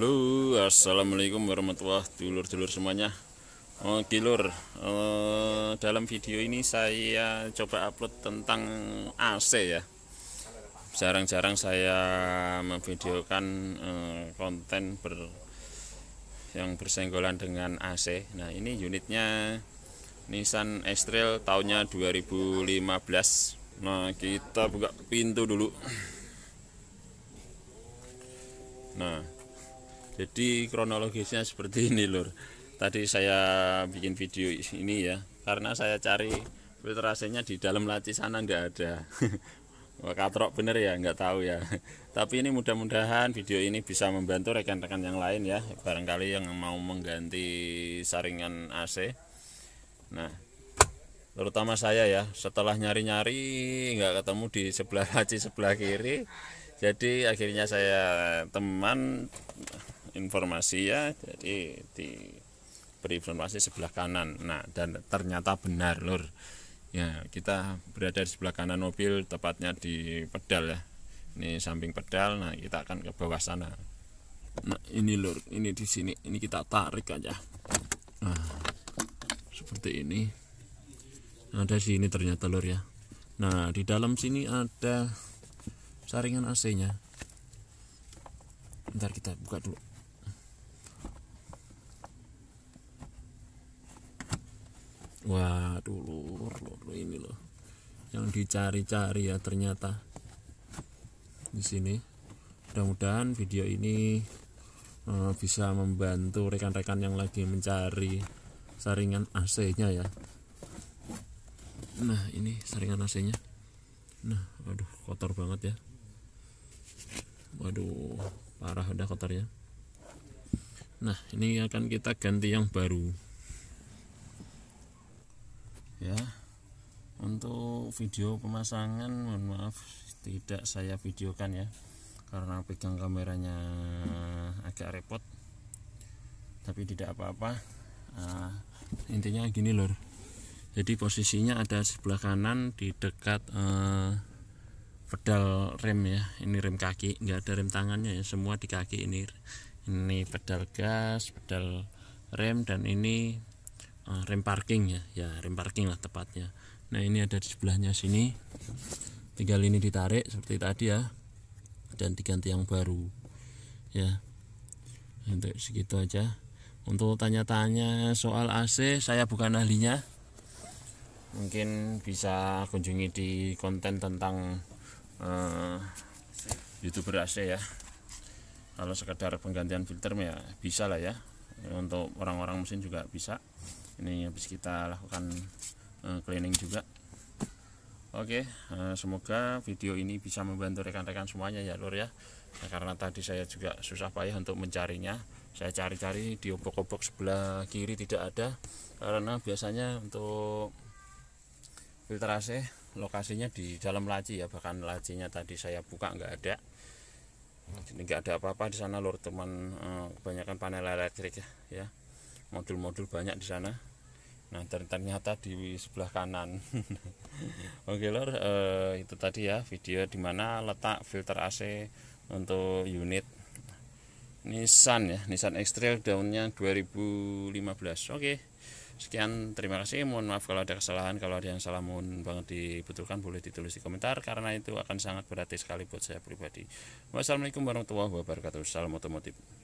Halo assalamualaikum warahmatullahi dulur-dulur semuanya Oke lur eh, dalam video ini saya coba upload tentang AC ya jarang-jarang saya memvideokan eh, konten ber yang bersenggolan dengan AC nah ini unitnya Nissan Estrel tahunnya 2015 nah kita buka pintu dulu nah jadi kronologisnya seperti ini lur tadi saya bikin video ini ya karena saya cari filter AC-nya di dalam laci sana nggak ada katrok bener ya nggak tahu ya tapi ini mudah-mudahan video ini bisa membantu rekan-rekan yang lain ya barangkali yang mau mengganti saringan AC nah terutama saya ya setelah nyari-nyari nggak ketemu di sebelah laci sebelah kiri jadi akhirnya saya teman informasi ya jadi di informasi sebelah kanan nah dan ternyata benar lor ya kita berada di sebelah kanan mobil tepatnya di pedal ya ini samping pedal nah kita akan ke bawah sana nah ini lor ini di sini ini kita tarik aja nah seperti ini ada nah, sini ternyata lor ya nah di dalam sini ada saringan AC nya ntar kita buka dulu waduh lur, lur, lur ini loh yang dicari-cari ya ternyata di sini mudah-mudahan video ini uh, bisa membantu rekan-rekan yang lagi mencari saringan AC-nya ya nah ini saringan AC-nya nah aduh kotor banget ya waduh parah udah kotornya nah ini akan kita ganti yang baru ya untuk video pemasangan mohon maaf tidak saya videokan ya karena pegang kameranya agak repot tapi tidak apa-apa uh, intinya gini lor jadi posisinya ada sebelah kanan di dekat uh, pedal rem ya ini rem kaki enggak ada rem tangannya ya semua di kaki ini ini pedal gas pedal rem dan ini Eh, rem parking ya ya rem parking lah tepatnya nah ini ada di sebelahnya sini tinggal ini ditarik seperti tadi ya dan diganti yang baru ya untuk segitu aja untuk tanya-tanya soal AC saya bukan ahlinya mungkin bisa kunjungi di konten tentang uh, youtuber AC ya kalau sekedar penggantian filter ya bisa lah ya untuk orang-orang mesin juga bisa ini habis kita lakukan eh, cleaning juga Oke, eh, semoga video ini bisa membantu rekan-rekan semuanya ya Lur ya. Nah, karena tadi saya juga susah payah untuk mencarinya. Saya cari-cari di obok-obok sebelah kiri tidak ada karena biasanya untuk filter AC lokasinya di dalam laci ya bahkan lacinya tadi saya buka nggak ada jadi nggak ada apa-apa di sana lur teman eh, kebanyakan panel elektrik ya, ya modul-modul banyak di sana Nah ternyata di sebelah kanan. Oke lor, eh, itu tadi ya video dimana letak filter AC untuk unit Nissan ya, Nissan X-Trail daunnya 2015. Oke. Sekian, terima kasih. Mohon maaf kalau ada kesalahan, kalau ada yang salah mohon banget dibutuhkan boleh ditulis di komentar karena itu akan sangat berarti sekali buat saya pribadi. Wassalamualaikum warahmatullahi wabarakatuh. Salam otomotif.